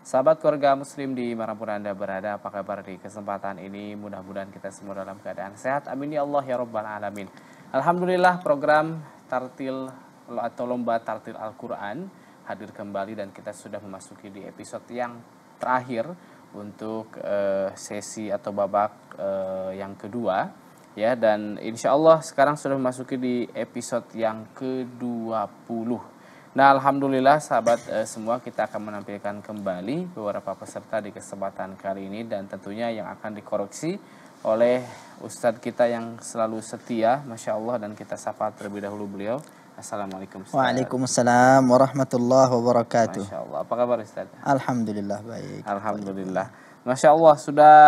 Sahabat keluarga muslim di manapun Anda berada, apa kabar di kesempatan ini? Mudah-mudahan kita semua dalam keadaan sehat. Amin ya Allah ya Rabbal Alamin. Alhamdulillah program tartil atau lomba tartil Al-Quran hadir kembali dan kita sudah memasuki di episode yang terakhir untuk uh, sesi atau babak uh, yang kedua ya dan insya Allah sekarang sudah memasuki di episode yang ke-20 Nah, alhamdulillah sahabat eh, semua kita akan menampilkan kembali beberapa peserta di kesempatan kali ini dan tentunya yang akan dikoreksi oleh Ustadz kita yang selalu setia, masya Allah dan kita sapa terlebih dahulu beliau. Assalamualaikum. Ustaz. Waalaikumsalam warahmatullahi wabarakatuh. Masya Allah, apa kabar Ustadz? Alhamdulillah baik. Alhamdulillah. Masya Allah sudah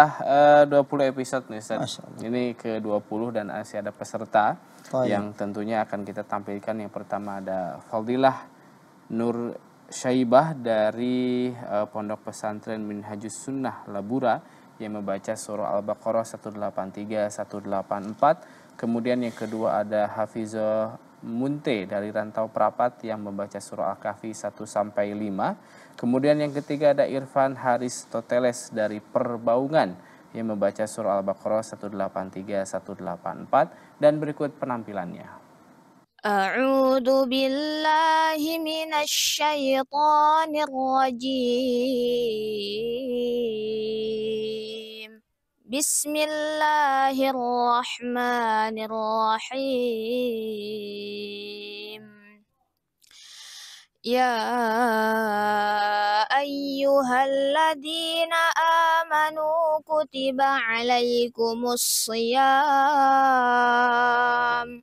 eh, uh, 20 episode nih Ustaz. Ini ke 20 dan masih ada peserta yang tentunya akan kita tampilkan. Yang pertama ada Faldilah. Nur Syaibah dari uh, Pondok Pesantren Minhajus Sunnah Labura yang membaca surah Al-Baqarah 183 184. Kemudian yang kedua ada Hafizah Munte dari Rantau Prapat yang membaca surah Al-Kahfi 1 sampai 5. Kemudian yang ketiga ada Irfan Haris Toteles dari Perbaungan yang membaca surah Al-Baqarah 183 184 dan berikut penampilannya. أعوذ بالله من الشيطان الرجيم بسم الله الرحمن الرحيم يا أيها الذين آمنوا كتب عليكم الصيام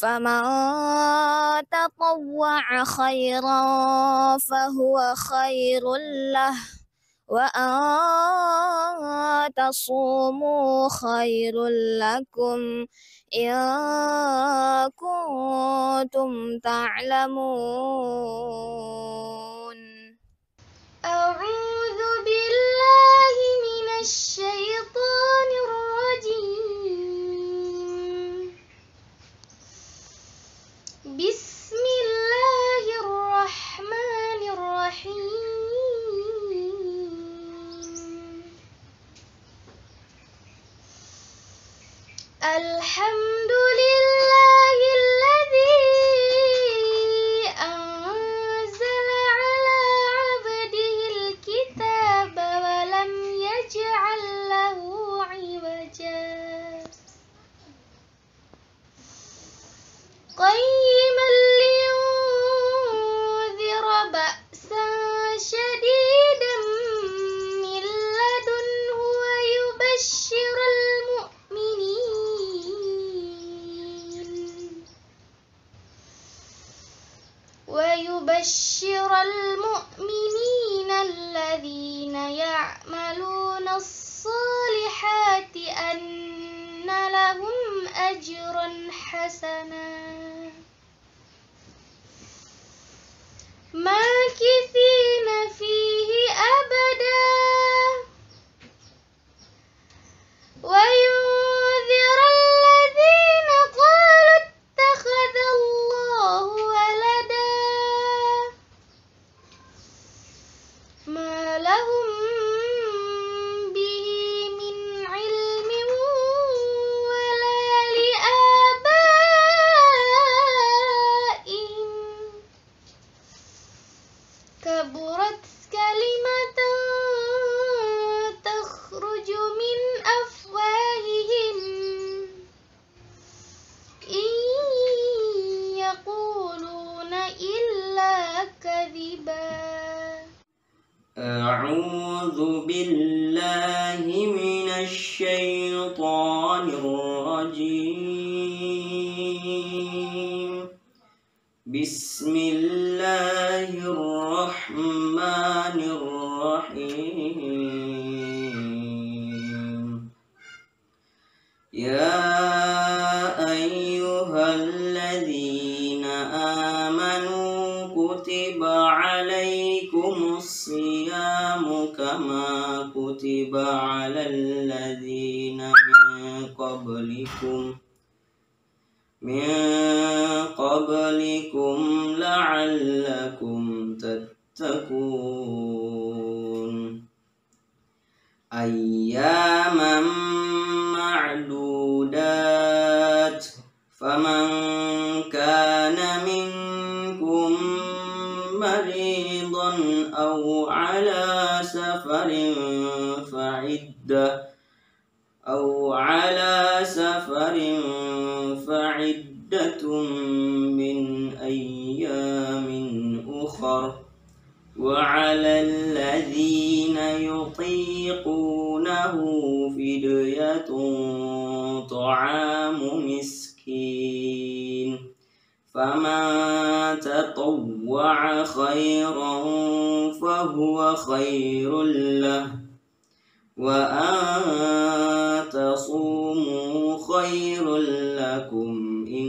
فمن تطوع خيرا فهو خير له وأن تصوموا خير لكم إن كنتم تعلمون Notícias! الذين آمنوا كتب عليكم الصيام كما كتب على الذين من قبلكم من قبلكم لعلكم تتقون أياما سفر فعدة أو على سفر فعدة من أيام أخر وعلى الذين يطيقونه فدية طعام مسكين فمن تطوع خيرا فهو خير له وأن تصوموا خير لكم إن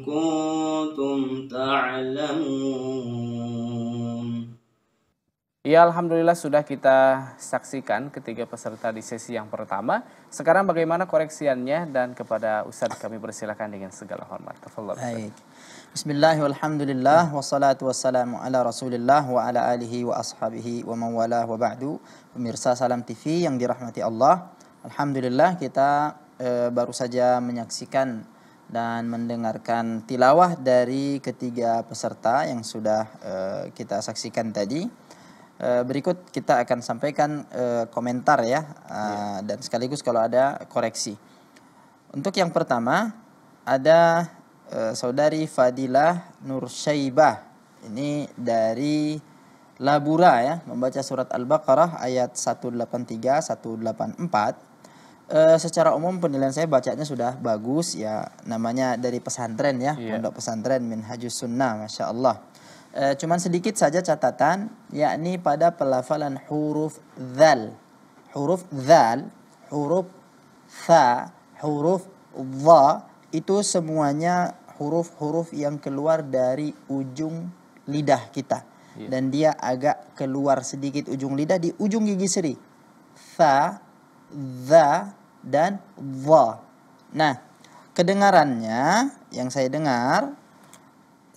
كنتم تعلمون Ya Alhamdulillah sudah kita saksikan ketiga peserta di sesi yang pertama. Sekarang bagaimana koreksiannya dan kepada Ustadz kami persilahkan dengan segala hormat. Tafallah. Baik. Bismillah walhamdulillah wassalatu wassalamu ala rasulillah wa ala alihi wa ashabihi wa mawala wa ba'du Pemirsa Salam TV yang dirahmati Allah Alhamdulillah kita e, baru saja menyaksikan dan mendengarkan tilawah dari ketiga peserta yang sudah e, kita saksikan tadi e, Berikut kita akan sampaikan e, komentar ya e, iya. dan sekaligus kalau ada koreksi Untuk yang pertama ada Eh, saudari Fadila Nur Syaibah. ini dari Labura ya membaca surat Al-Baqarah ayat 183 184 e, secara umum penilaian saya bacanya sudah bagus ya namanya dari pesantren ya yeah. pondok pesantren minhajus sunnah masya Allah e, eh, cuman sedikit saja catatan yakni pada pelafalan huruf zal huruf zal huruf tha huruf dha itu semuanya huruf-huruf yang keluar dari ujung lidah kita yeah. dan dia agak keluar sedikit ujung lidah di ujung gigi seri tha the dan wa nah kedengarannya yang saya dengar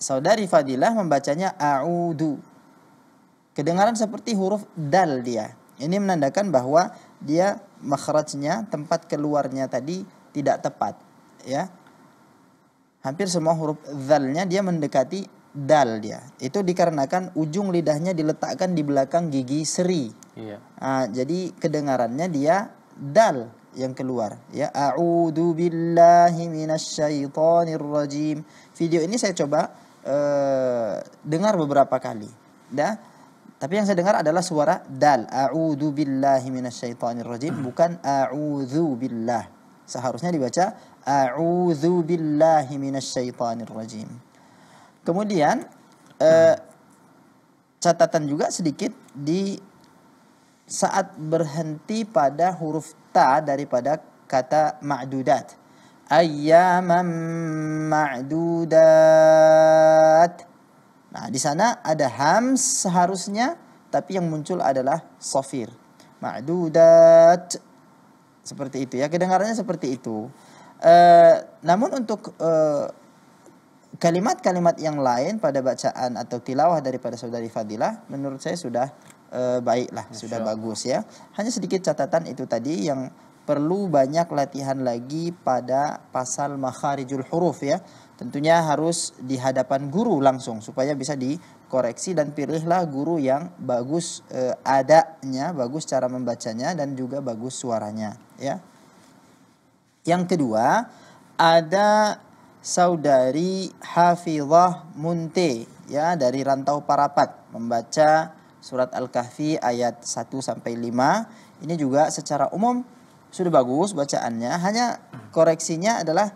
saudari Fadilah membacanya a'udu kedengaran seperti huruf dal dia ini menandakan bahwa dia makhrajnya tempat keluarnya tadi tidak tepat ya hampir semua huruf dzalnya dia mendekati dal dia. Itu dikarenakan ujung lidahnya diletakkan di belakang gigi seri. Iya. uh, jadi kedengarannya dia dal yang keluar ya A'udhu billahi minasyaitonir rajim. Video ini saya coba uh, dengar beberapa kali. Dah tapi yang saya dengar adalah suara dal. A'udhu billahi minasyaitonir rajim bukan a'udhu billah. Seharusnya dibaca A'udzu billahi minasyaitonir rajim. Kemudian eh, catatan juga sedikit di saat berhenti pada huruf ta daripada kata ma'dudat. Ayyaman ma'dudat. Nah, di sana ada hams seharusnya tapi yang muncul adalah sofir Ma'dudat. Seperti itu ya, kedengarannya seperti itu. Eh, namun untuk kalimat eh, kalimat-kalimat yang lain pada bacaan atau tilawah daripada saudari Fadilah menurut saya sudah uh, baiklah, Insya sudah Allah. bagus ya. Hanya sedikit catatan itu tadi yang perlu banyak latihan lagi pada pasal makharijul huruf ya. Tentunya harus di hadapan guru langsung supaya bisa dikoreksi dan pilihlah guru yang bagus e, adanya, bagus cara membacanya dan juga bagus suaranya ya. Yang kedua, ada saudari Hafizah Munte ya dari Rantau Parapat membaca surat Al-Kahfi ayat 1 sampai 5. Ini juga secara umum sudah bagus bacaannya, hanya koreksinya adalah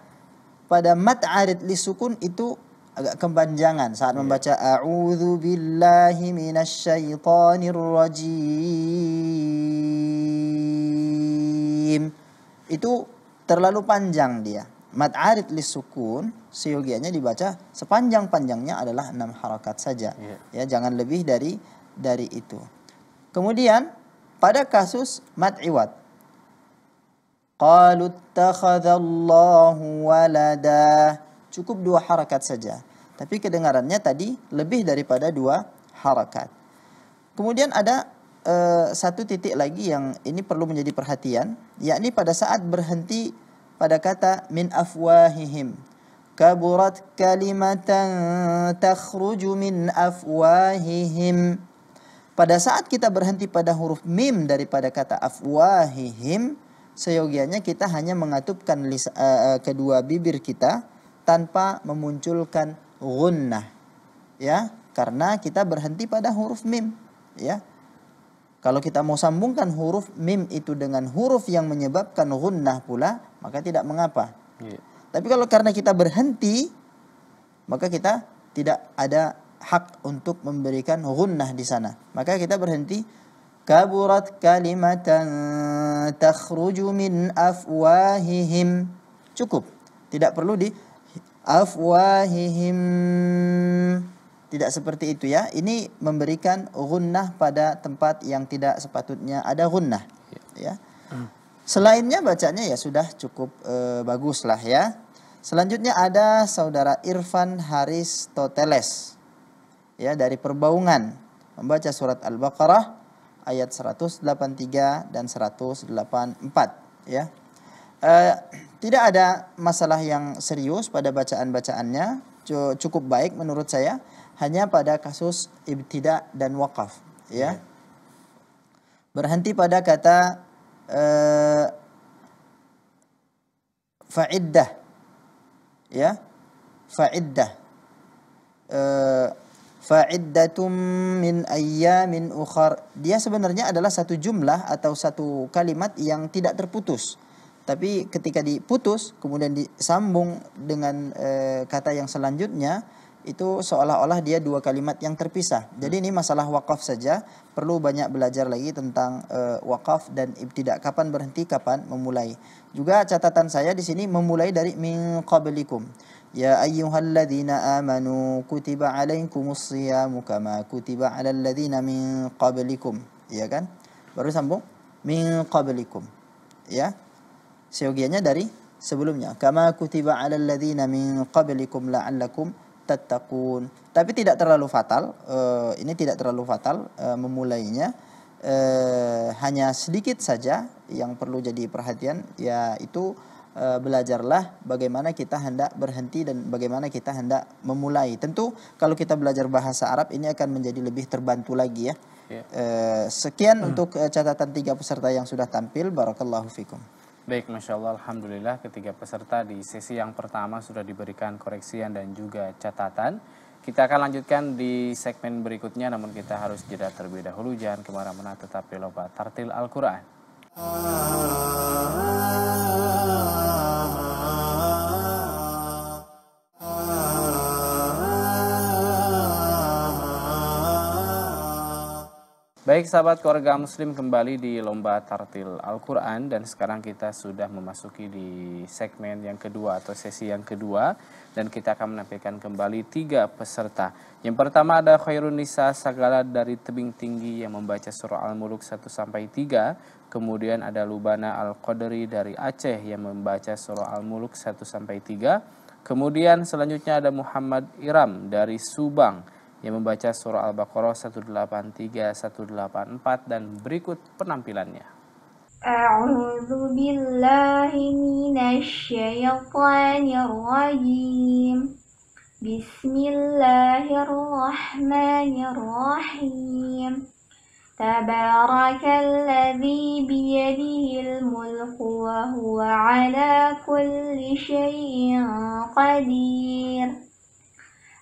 pada mat arid li sukun itu agak kepanjangan saat membaca iya. a'udzu billahi minasyaitonir rajim. Itu terlalu panjang dia. Mad arid li sukun seyogianya dibaca sepanjang-panjangnya adalah enam harakat saja. Yeah. Ya, jangan lebih dari dari itu. Kemudian pada kasus mad iwat. Qalu takhadallahu walada. Cukup dua harakat saja. Tapi kedengarannya tadi lebih daripada dua harakat. Kemudian ada uh, satu titik lagi yang ini perlu menjadi perhatian, yakni pada saat berhenti pada kata min afwahihim. Kaburat kalimatan takhruju min afwahihim. Pada saat kita berhenti pada huruf mim daripada kata afwahihim, seyogianya kita hanya mengatupkan lisa, uh, eh, eh, kedua bibir kita tanpa memunculkan gunnah. Ya, karena kita berhenti pada huruf mim, ya. Kalau kita mau sambungkan huruf mim itu dengan huruf yang menyebabkan gunnah pula, maka tidak mengapa. Yeah. Tapi kalau karena kita berhenti, maka kita tidak ada hak untuk memberikan gunnah di sana. Maka kita berhenti kaburat kalimatan takhruju min afwahihim. Cukup. Tidak perlu di afwahihim tidak seperti itu ya. Ini memberikan gunnah pada tempat yang tidak sepatutnya ada gunnah. Ya. Selainnya bacanya ya sudah cukup e, bagus lah ya. Selanjutnya ada saudara Irfan Haris Toteles. Ya dari Perbaungan membaca surat Al-Baqarah ayat 183 dan 184 ya. E, tidak ada masalah yang serius pada bacaan-bacaannya cukup baik menurut saya hanya pada kasus ibtida dan wakaf ya. ya. Berhenti pada kata uh, fa'iddah ya. Fa'iddah uh, eh, fa'iddatum min ayyamin ukhar. Dia sebenarnya adalah satu jumlah atau satu kalimat yang tidak terputus. Tapi ketika diputus kemudian disambung dengan uh, kata yang selanjutnya itu seolah-olah dia dua kalimat yang terpisah. Jadi ini masalah wakaf saja, perlu banyak belajar lagi tentang uh, wakaf dan tidak kapan berhenti, kapan memulai. Juga catatan saya di sini memulai dari min qablikum. Ya ayyuhalladzina amanu kutiba alaikumus siyamu kama kutiba alal min qablikum. Ya kan? Baru sambung min qablikum. Ya. Seyogianya dari sebelumnya. Kama kutiba alal ladzina min qablikum la'allakum tatakun. Tapi tidak terlalu fatal, uh, ini tidak terlalu fatal uh, memulainya. Uh, hanya sedikit saja yang perlu jadi perhatian yaitu uh, belajarlah bagaimana kita hendak berhenti dan bagaimana kita hendak memulai. Tentu kalau kita belajar bahasa Arab ini akan menjadi lebih terbantu lagi ya. Yeah. Ya. Uh, sekian hmm. untuk catatan tiga peserta yang sudah tampil. Barakallahu fikum. Baik, Masya Allah, Alhamdulillah ketiga peserta di sesi yang pertama sudah diberikan koreksian dan juga catatan. Kita akan lanjutkan di segmen berikutnya, namun kita harus jeda terlebih dahulu. Jangan kemana-mana, tetap di Loba Tartil Al-Quran. Baik sahabat keluarga muslim kembali di lomba tartil Al-Quran dan sekarang kita sudah memasuki di segmen yang kedua atau sesi yang kedua dan kita akan menampilkan kembali tiga peserta. Yang pertama ada Khairun Nisa Sagala dari Tebing Tinggi yang membaca surah Al-Muluk 1 3. Kemudian ada Lubana Al-Qadri dari Aceh yang membaca surah Al-Muluk 1 3. Kemudian selanjutnya ada Muhammad Iram dari Subang yang membaca surah Al-Baqarah 183, 184 dan berikut penampilannya. A'udzu billahi minasyaitonir rajim. Bismillahirrahmanirrahim. Tabarakalladzi biyadihil mulku wa huwa ala kulli syai'in qadir.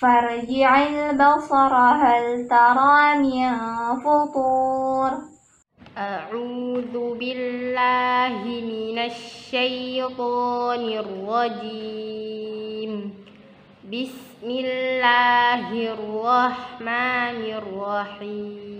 فارجع البصر هل ترى من فطور أعوذ بالله من الشيطان الرجيم بسم الله الرحمن الرحيم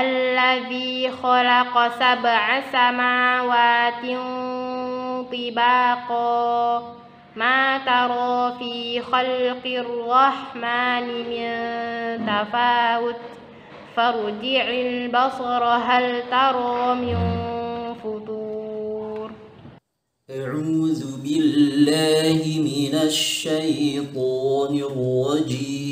الذي خلق سبع سماوات طباقا ما ترى في خلق الرحمن من تفاوت فارجع البصر هل ترى من فطور أعوذ بالله من الشيطان الرجيم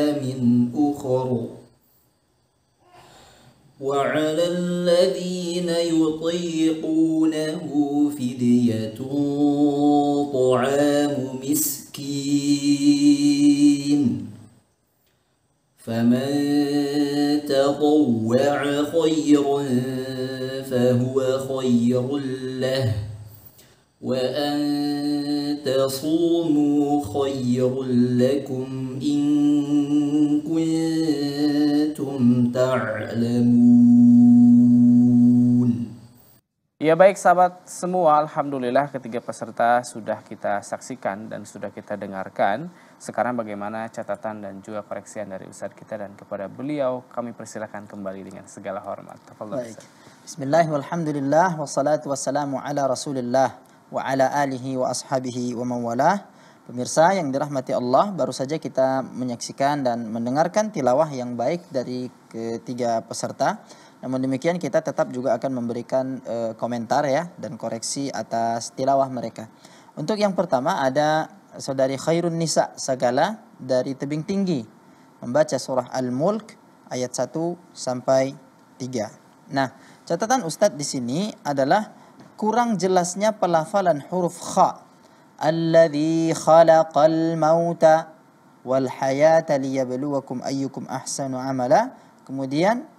baik sahabat semua, Alhamdulillah ketiga peserta sudah kita saksikan dan sudah kita dengarkan. Sekarang bagaimana catatan dan juga koreksian dari Ustadz kita dan kepada beliau kami persilakan kembali dengan segala hormat. baik. Bismillahirrahmanirrahim. Wassalatu wassalamu ala rasulillah wa ala alihi wa ashabihi wa mawalah. Pemirsa yang dirahmati Allah, baru saja kita menyaksikan dan mendengarkan tilawah yang baik dari ketiga peserta. Namun demikian kita tetap juga akan memberikan e, komentar ya dan koreksi atas tilawah mereka. Untuk yang pertama ada saudari Khairun Nisa Sagala dari Tebing Tinggi membaca surah Al-Mulk ayat 1 sampai 3. Nah, catatan Ustadz di sini adalah kurang jelasnya pelafalan huruf kha. Alladhi khalaqal mauta wal hayata liyabluwakum ayyukum ahsanu amala. Kemudian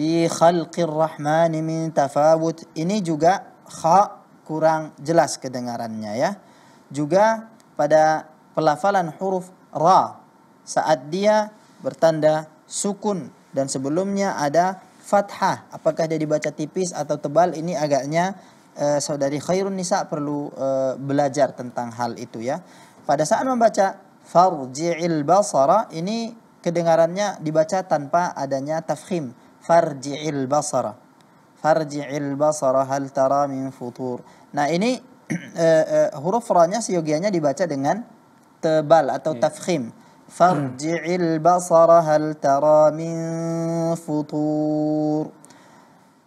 fi khalqir rahmani min tafawut ini juga kha kurang jelas kedengarannya ya juga pada pelafalan huruf ra saat dia bertanda sukun dan sebelumnya ada fathah apakah dia dibaca tipis atau tebal ini agaknya eh, saudari khairun nisa perlu eh, belajar tentang hal itu ya pada saat membaca farji'il basara ini kedengarannya dibaca tanpa adanya tafkhim farji'il basara farji'il basara hal tara min futur nah ini uh, uh, huruf ra-nya seyogianya dibaca dengan tebal atau yeah. tafkhim farji'il basara hal tara min futur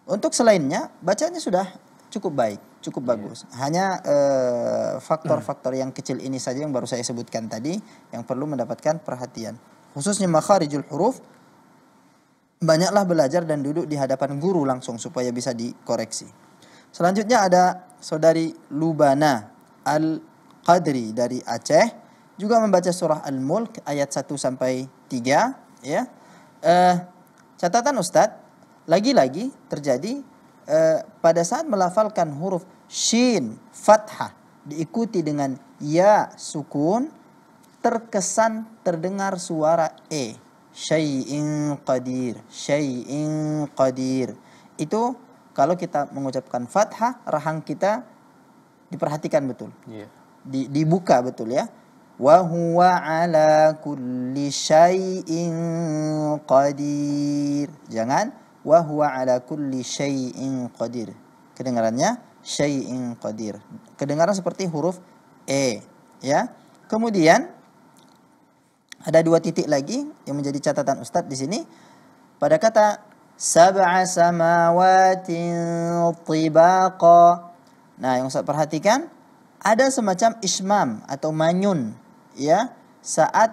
untuk selainnya bacanya sudah cukup baik cukup iya. bagus. Yeah. Hanya eh, faktor-faktor uh, yang kecil ini saja yang baru saya sebutkan tadi yang perlu mendapatkan perhatian. Khususnya makharijul huruf banyaklah belajar dan duduk di hadapan guru langsung supaya bisa dikoreksi. Selanjutnya ada saudari Lubana Al-Qadri dari Aceh juga membaca surah Al-Mulk ayat 1 sampai 3 ya. Eh, catatan Ustadz, lagi-lagi terjadi eh, pada saat melafalkan huruf shin fathah diikuti dengan ya sukun terkesan terdengar suara e syai'in qadir syai'in qadir itu kalau kita mengucapkan fathah rahang kita diperhatikan betul yeah. Di, dibuka betul ya wa huwa ala kulli syai'in qadir jangan wa huwa ala kulli syai'in qadir kedengarannya syai'in qadir kedengaran seperti huruf e ya kemudian ada dua titik lagi yang menjadi catatan Ustadz di sini. Pada kata sab'a tibaqa. Nah, yang Ustadz perhatikan ada semacam ismam atau manyun ya saat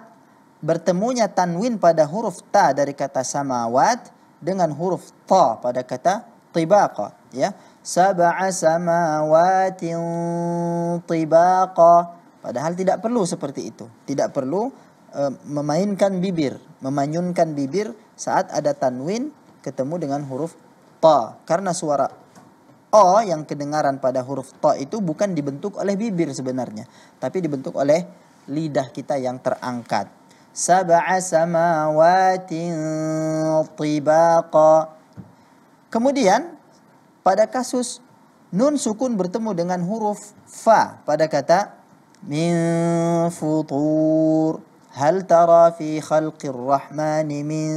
bertemunya tanwin pada huruf ta dari kata samawat dengan huruf ta pada kata tibaqa ya sab'a samawatin tibaqa padahal tidak perlu seperti itu tidak perlu Eh, memainkan bibir, memanyunkan bibir saat ada tanwin ketemu dengan huruf ta karena suara o yang kedengaran pada huruf ta itu bukan dibentuk oleh bibir sebenarnya, tapi dibentuk oleh lidah kita yang terangkat. Sab'a samawatin Kemudian pada kasus nun sukun bertemu dengan huruf fa pada kata min futur Hal tara fi khalqir rahmani min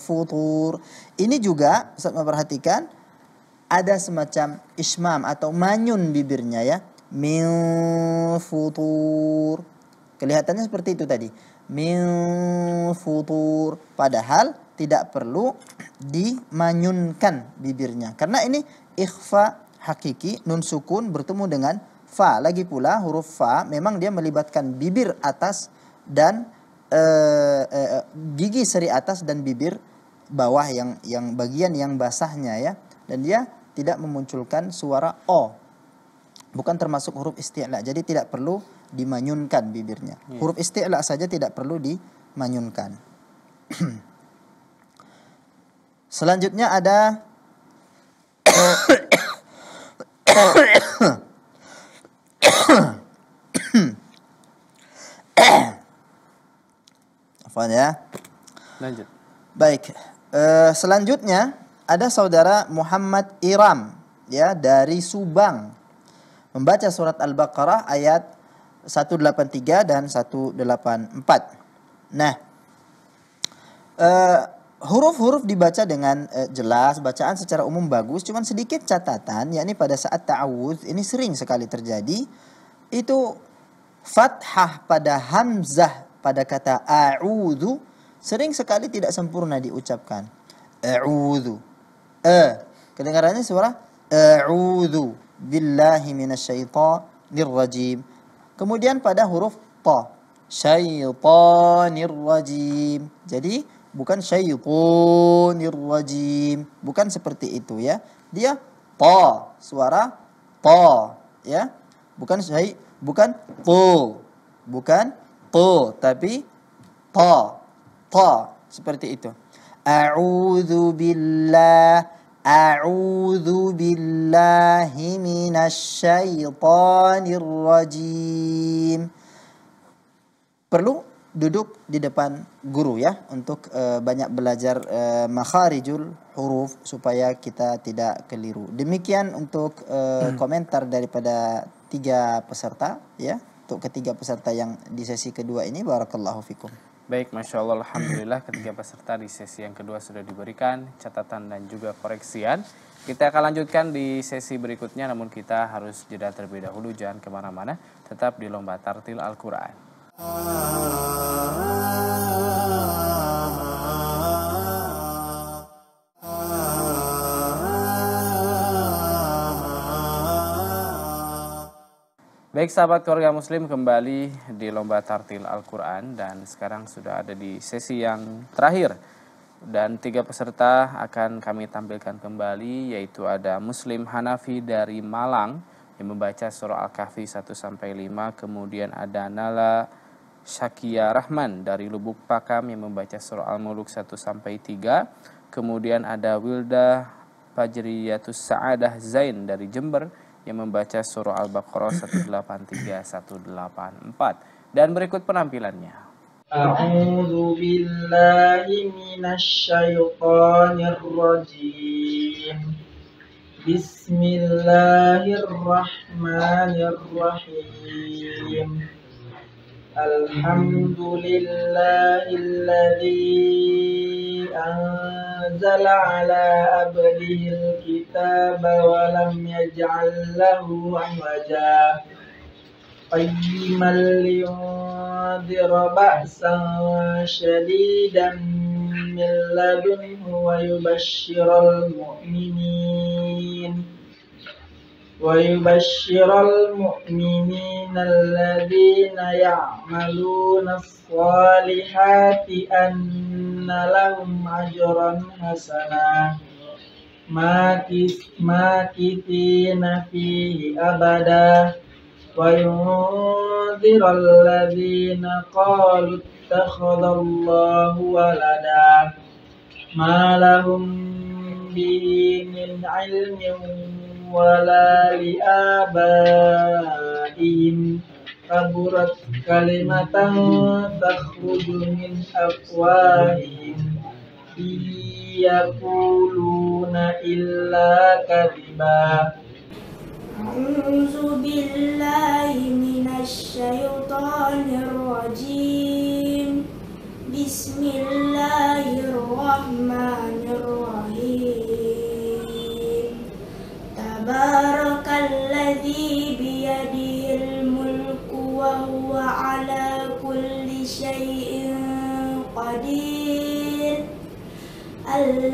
futur. Ini juga saat memperhatikan ada semacam ismam atau manyun bibirnya ya. Min futur. Kelihatannya seperti itu tadi. Min futur. Padahal tidak perlu dimanyunkan bibirnya. Karena ini ikhfa hakiki nun sukun bertemu dengan fa. Lagi pula huruf fa memang dia melibatkan bibir atas dan e, e, gigi seri atas dan bibir bawah yang yang bagian yang basahnya ya dan dia tidak memunculkan suara o bukan termasuk huruf isti'la jadi tidak perlu dimanyunkan bibirnya yeah. huruf isti'la saja tidak perlu dimanyunkan selanjutnya ada Afwan ya. Lanjut. Baik. E, selanjutnya ada saudara Muhammad Iram ya dari Subang membaca surat Al-Baqarah ayat 183 dan 184. Nah, eh, huruf-huruf dibaca dengan e, jelas, bacaan secara umum bagus, cuman sedikit catatan yakni pada saat ta'awudz ini sering sekali terjadi itu fathah pada hamzah pada kata a'udhu sering sekali tidak sempurna diucapkan. a'udhu E. Kedengarannya suara a'udhu billahi minasyaitanir rajim. Kemudian pada huruf ta. Syaitanir rajim. Jadi bukan syaitanir rajim. Bukan seperti itu ya. Dia ta, suara ta ya. Bukan syai bukan tu, bukan to tapi ta ta seperti itu a'udzu billah a'udzu billahi minasy syaithanir rajim perlu duduk di depan guru ya untuk e, banyak belajar e, makharijul huruf supaya kita tidak keliru. Demikian untuk e, hmm. komentar daripada tiga peserta ya untuk ketiga peserta yang di sesi kedua ini barakallahu fikum. Baik, Masya Allah, Alhamdulillah ketiga peserta di sesi yang kedua sudah diberikan catatan dan juga koreksian. Kita akan lanjutkan di sesi berikutnya namun kita harus jeda terlebih dahulu jangan kemana-mana tetap di Lomba Tartil Al-Quran. Baik sahabat keluarga muslim kembali di lomba tartil Al-Quran dan sekarang sudah ada di sesi yang terakhir dan tiga peserta akan kami tampilkan kembali yaitu ada Muslim Hanafi dari Malang yang membaca surah Al-Kahfi 1 5 kemudian ada Nala Syakia Rahman dari Lubuk Pakam yang membaca surah Al-Muluk 1 3 kemudian ada Wilda Pajriyatus Sa'adah Zain dari Jember yang membaca surah Al-Baqarah 183-184 dan berikut penampilannya. A'udzu billahi minasyaitonir rajim. Bismillahirrahmanirrahim. Alhamdulillahilladzi anzala ala abdihil الكتاب ولم يجعل له عوجا قيما لينذر بأسا شديدا من لدنه ويبشر المؤمنين ويبشر المؤمنين الذين يعملون الصالحات أن لهم أجرا حسنا makitina fihi abada wa yunzir alladhina qalu takhadallahu walada ma lahum bihi min ilmin wala li abaihim kaburat kalimatan takhudu min afwahihim yakuluna illa kadhiba A'udzu billahi minasy syaithanir rajim Bismillah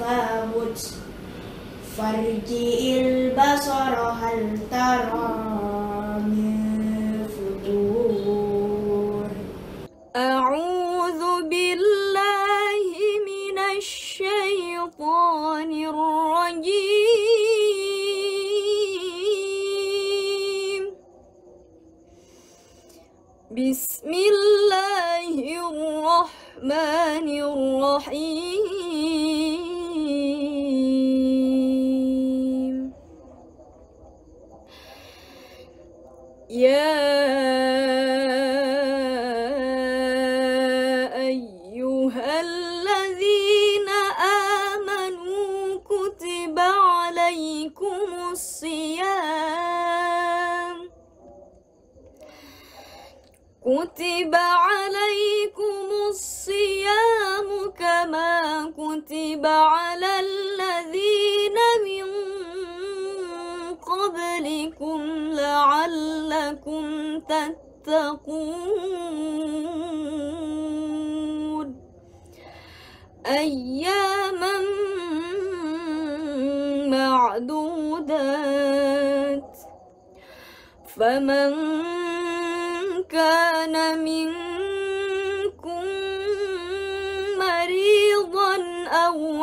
فمت فرجئ البصر هل ترى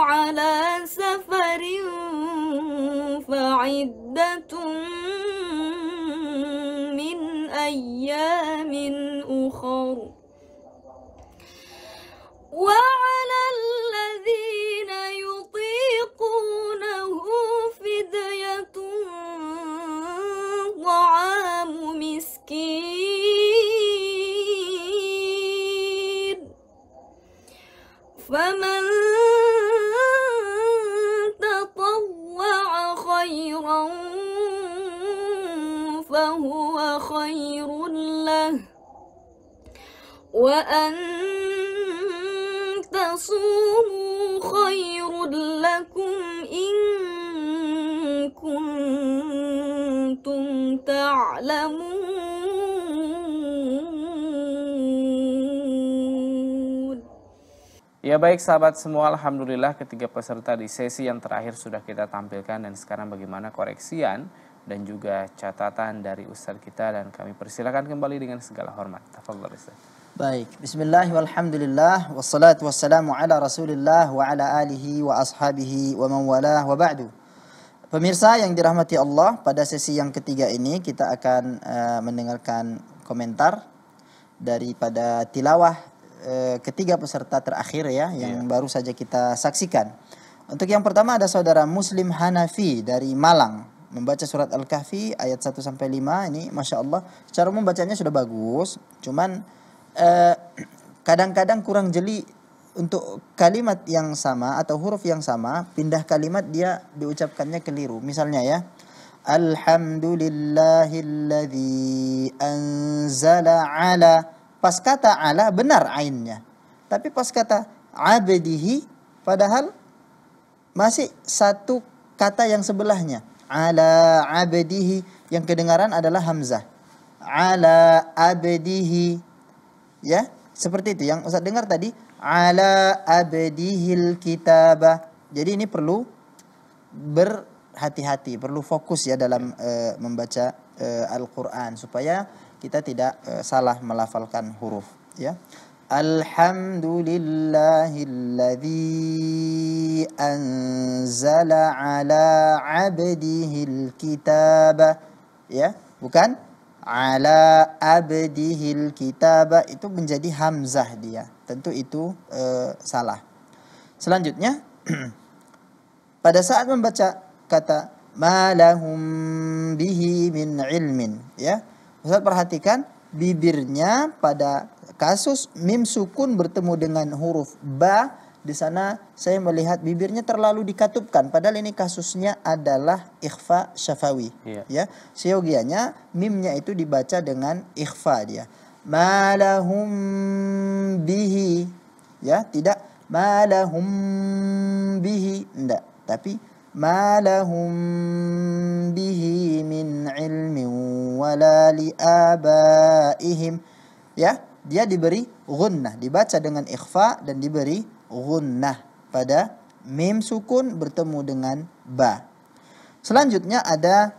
على سفر فعدة من أيام أخر وعلى Ya baik sahabat semua Alhamdulillah ketiga peserta di sesi yang terakhir sudah kita tampilkan dan sekarang bagaimana koreksian dan juga catatan dari Ustadz kita dan kami persilakan kembali dengan segala hormat. Baik, bismillah walhamdulillah wassalatu wassalamu ala rasulillah wa ala alihi wa ashabihi wa man walah wa ba'du. Pemirsa yang dirahmati Allah, pada sesi yang ketiga ini kita akan uh, mendengarkan komentar daripada tilawah uh, ketiga peserta terakhir ya yang yeah. baru saja kita saksikan. Untuk yang pertama ada saudara Muslim Hanafi dari Malang membaca surat Al-Kahfi ayat 1 sampai 5 ini Masya Allah secara umum bacanya sudah bagus cuman Eh, kadang-kadang uh, kurang jeli untuk kalimat yang sama atau huruf yang sama pindah kalimat dia diucapkannya keliru misalnya ya Alhamdulillahilladzi anzala ala pas kata ala benar ainnya tapi pas kata abdihi padahal masih satu kata yang sebelahnya ala abdihi yang kedengaran adalah hamzah ala abdihi ya seperti itu yang Ustaz dengar tadi ala abdihil kitabah jadi ini perlu berhati-hati perlu fokus ya dalam uh, membaca uh, Al-Qur'an supaya kita tidak uh, salah melafalkan huruf ya Alhamdulillahilladzi anzala ala abdihil kitabah ya bukan ala abdihil kitaba itu menjadi hamzah dia. Tentu itu e, salah. Selanjutnya pada saat membaca kata malahum bihi min ilmin ya. Ustaz perhatikan bibirnya pada kasus mim sukun bertemu dengan huruf ba di sana saya melihat bibirnya terlalu dikatupkan padahal ini kasusnya adalah ikhfa syafawi. Yeah. Ya. seyogianya mimnya itu dibaca dengan ikhfa dia. Malahum bihi. Ya, tidak malahum bihi enggak, tapi malahum bihi min ilmin wala abaihim Ya, dia diberi gunnah, dibaca dengan ikhfa dan diberi gunnah pada mim sukun bertemu dengan ba. Selanjutnya ada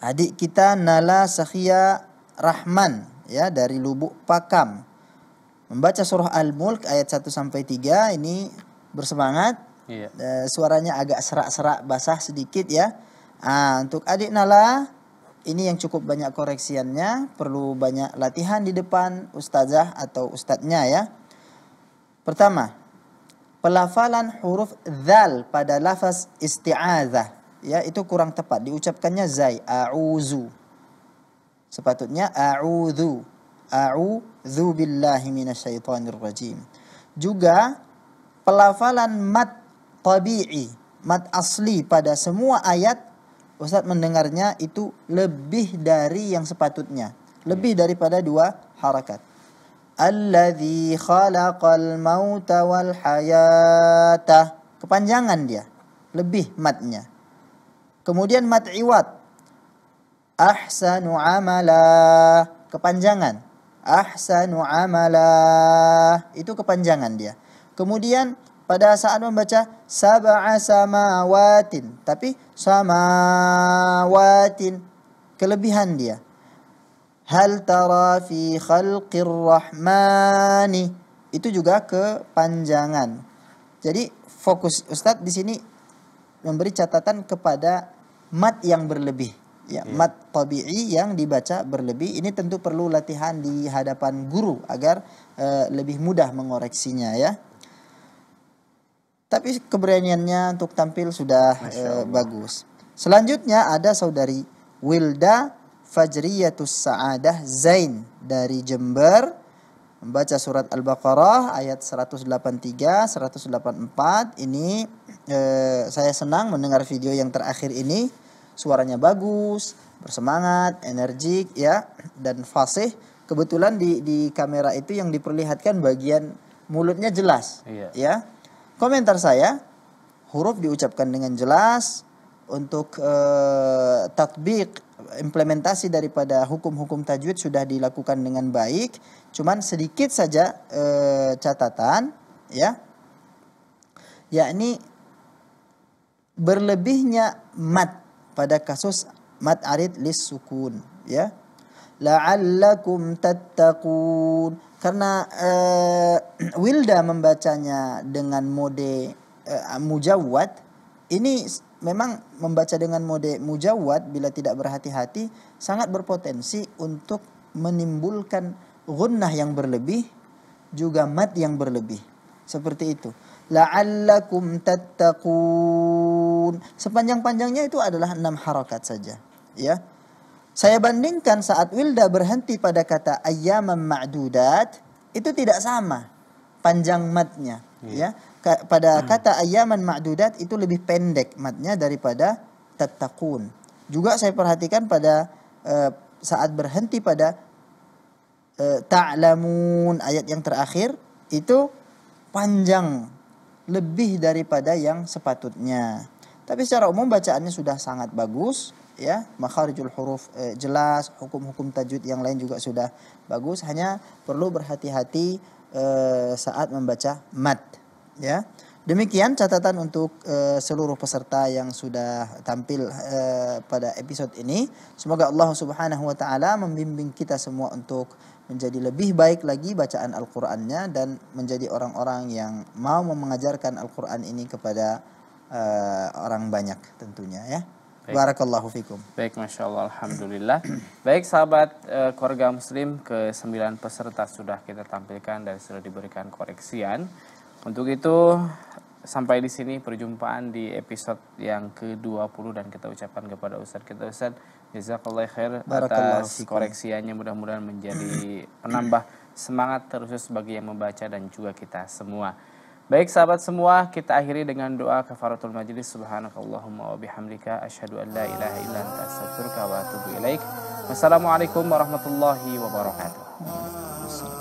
adik kita Nala Sakhia Rahman ya dari Lubuk Pakam. Membaca surah Al-Mulk ayat 1 sampai 3 ini bersemangat. Iya. Uh, suaranya agak serak-serak basah sedikit ya. Uh, untuk adik Nala ini yang cukup banyak koreksiannya, perlu banyak latihan di depan ustazah atau ustadznya ya. Pertama, pelafalan huruf zal pada lafaz isti'adzah ya itu kurang tepat diucapkannya zai a'uzu sepatutnya a'udzu a'udzu billahi minasyaitonir rajim juga pelafalan mat tabi'i mat asli pada semua ayat Ustaz mendengarnya itu lebih dari yang sepatutnya lebih daripada dua harakat Alladhi khalaqal mauta wal hayata. Kepanjangan dia. Lebih matnya. Kemudian mat iwat. Ahsanu amala. Kepanjangan. Ahsanu amala. Itu kepanjangan dia. Kemudian pada saat membaca sab'a samawatin tapi samawatin kelebihan dia hal tara fi khalqir rahmani itu juga kepanjangan. Jadi fokus Ustadz di sini memberi catatan kepada mat yang berlebih. Ya, yeah. mat tabi'i yang dibaca berlebih ini tentu perlu latihan di hadapan guru agar uh, lebih mudah mengoreksinya ya. Tapi keberaniannya untuk tampil sudah uh, bagus. Selanjutnya ada saudari Wilda Fajriyatus Sa'adah Zain dari Jember membaca surat Al-Baqarah ayat 183 184 ini eh, saya senang mendengar video yang terakhir ini suaranya bagus bersemangat energik ya dan fasih kebetulan di di kamera itu yang diperlihatkan bagian mulutnya jelas iya. ya komentar saya huruf diucapkan dengan jelas untuk eh, tatbik implementasi daripada hukum-hukum tajwid sudah dilakukan dengan baik. Cuman sedikit saja e, catatan ya. Yakni berlebihnya mat pada kasus mat arid lis sukun ya. La'allakum tattaqun karena e, Wilda membacanya dengan mode e, eh, mujawad ini memang membaca dengan mode mujawad bila tidak berhati-hati sangat berpotensi untuk menimbulkan gunnah yang berlebih juga mat yang berlebih. Seperti itu. La'allakum tattaqun. Sepanjang-panjangnya itu adalah enam harakat saja. Ya. Saya bandingkan saat Wilda berhenti pada kata ayyaman ma'dudat, itu tidak sama panjang matnya. yeah. Ya pada hmm. kata ayaman ma'dudat itu lebih pendek matnya daripada tatakun. Juga saya perhatikan pada uh, saat berhenti pada uh, ta'lamun ayat yang terakhir itu panjang lebih daripada yang sepatutnya. Tapi secara umum bacaannya sudah sangat bagus ya, makharijul huruf eh, jelas, hukum-hukum tajwid yang lain juga sudah bagus, hanya perlu berhati-hati eh, saat membaca mat ya. Demikian catatan untuk e, seluruh peserta yang sudah tampil e, pada episode ini. Semoga Allah Subhanahu wa taala membimbing kita semua untuk menjadi lebih baik lagi bacaan Al-Qur'annya dan menjadi orang-orang yang mau mengajarkan Al-Qur'an ini kepada e, orang banyak tentunya ya. Baik. Barakallahu fikum. Baik, Masya Allah, Alhamdulillah. Baik, sahabat e, keluarga muslim, ke sembilan peserta sudah kita tampilkan dan sudah diberikan koreksian. Untuk itu sampai di sini perjumpaan di episode yang ke-20 dan kita ucapkan kepada Ustaz kita Ustaz jazakallahu khair atas koreksiannya mudah-mudahan menjadi penambah semangat terus bagi yang membaca dan juga kita semua. Baik sahabat semua, kita akhiri dengan doa kafaratul majlis subhanakallahumma wa bihamdika asyhadu an la ilaha illa anta astaghfiruka wa atubu ilaik. Wassalamualaikum warahmatullahi wabarakatuh.